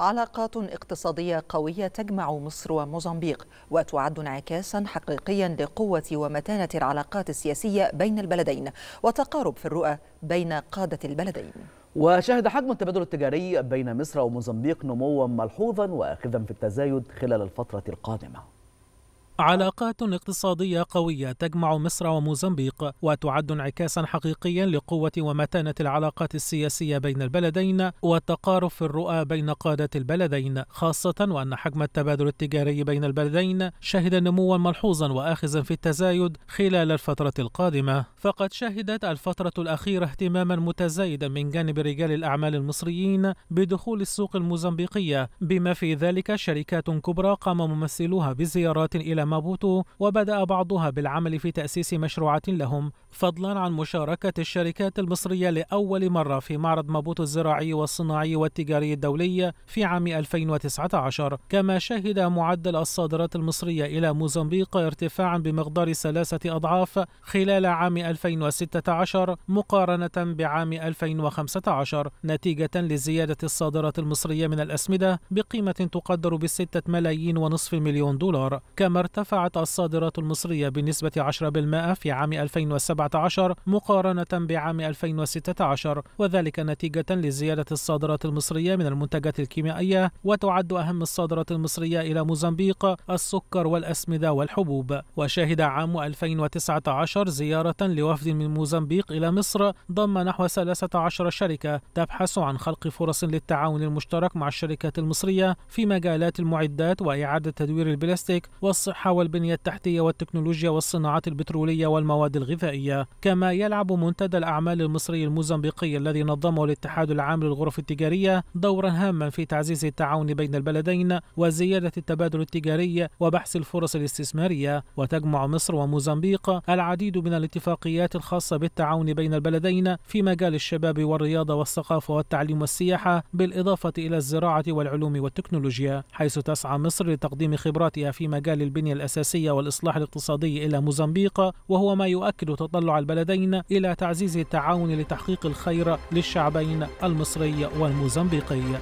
علاقات اقتصادية قوية تجمع مصر وموزمبيق وتعد انعكاسا حقيقيا لقوة ومتانة العلاقات السياسية بين البلدين وتقارب في الرؤى بين قادة البلدين وشهد حجم التبادل التجاري بين مصر وموزمبيق نموا ملحوظا واخذا في التزايد خلال الفترة القادمة علاقات اقتصادية قوية تجمع مصر وموزمبيق وتعد انعكاسا حقيقيا لقوة ومتانة العلاقات السياسية بين البلدين والتقارب في الرؤى بين قادة البلدين خاصة وأن حجم التبادل التجاري بين البلدين شهد نموا ملحوظا وآخذا في التزايد خلال الفترة القادمة فقد شهدت الفترة الأخيرة اهتماما متزايدا من جانب رجال الأعمال المصريين بدخول السوق الموزمبيقية بما في ذلك شركات كبرى قام ممثلوها بزيارات إلى مابوتو وبدأ بعضها بالعمل في تأسيس مشروعات لهم فضلا عن مشاركة الشركات المصرية لأول مرة في معرض مابوتو الزراعي والصناعي والتجاري الدولي في عام 2019 كما شهد معدل الصادرات المصرية إلى موزمبيق ارتفاعا بمقدار ثلاثة أضعاف خلال عام 2016 مقارنة بعام 2015 نتيجة لزيادة الصادرات المصرية من الأسمدة بقيمة تقدر بستة ملايين ونصف مليون دولار كما ارتفع ارتفعت الصادرات المصرية بنسبة 10% في عام 2017 مقارنة بعام 2016 وذلك نتيجة لزيادة الصادرات المصرية من المنتجات الكيميائية وتعد أهم الصادرات المصرية إلى موزمبيق السكر والأسمدة والحبوب وشهد عام 2019 زيارة لوفد من موزمبيق إلى مصر ضم نحو 13 شركة تبحث عن خلق فرص للتعاون المشترك مع الشركات المصرية في مجالات المعدات وإعادة تدوير البلاستيك والصحة والبنية التحتية والتكنولوجيا والصناعات البترولية والمواد الغذائية كما يلعب منتدى الأعمال المصري الموزمبيقي الذي نظمه الاتحاد العام للغرف التجارية دورا هاما في تعزيز التعاون بين البلدين وزيادة التبادل التجاري وبحث الفرص الاستثمارية وتجمع مصر وموزمبيق العديد من الاتفاقيات الخاصة بالتعاون بين البلدين في مجال الشباب والرياضة والثقافة والتعليم والسياحة بالإضافة إلى الزراعة والعلوم والتكنولوجيا حيث تسعى مصر لتقديم خبراتها في مجال البنية التنمية الأساسية والإصلاح الاقتصادي إلى موزمبيق وهو ما يؤكد تطلع البلدين إلى تعزيز التعاون لتحقيق الخير للشعبين المصري والموزمبيقي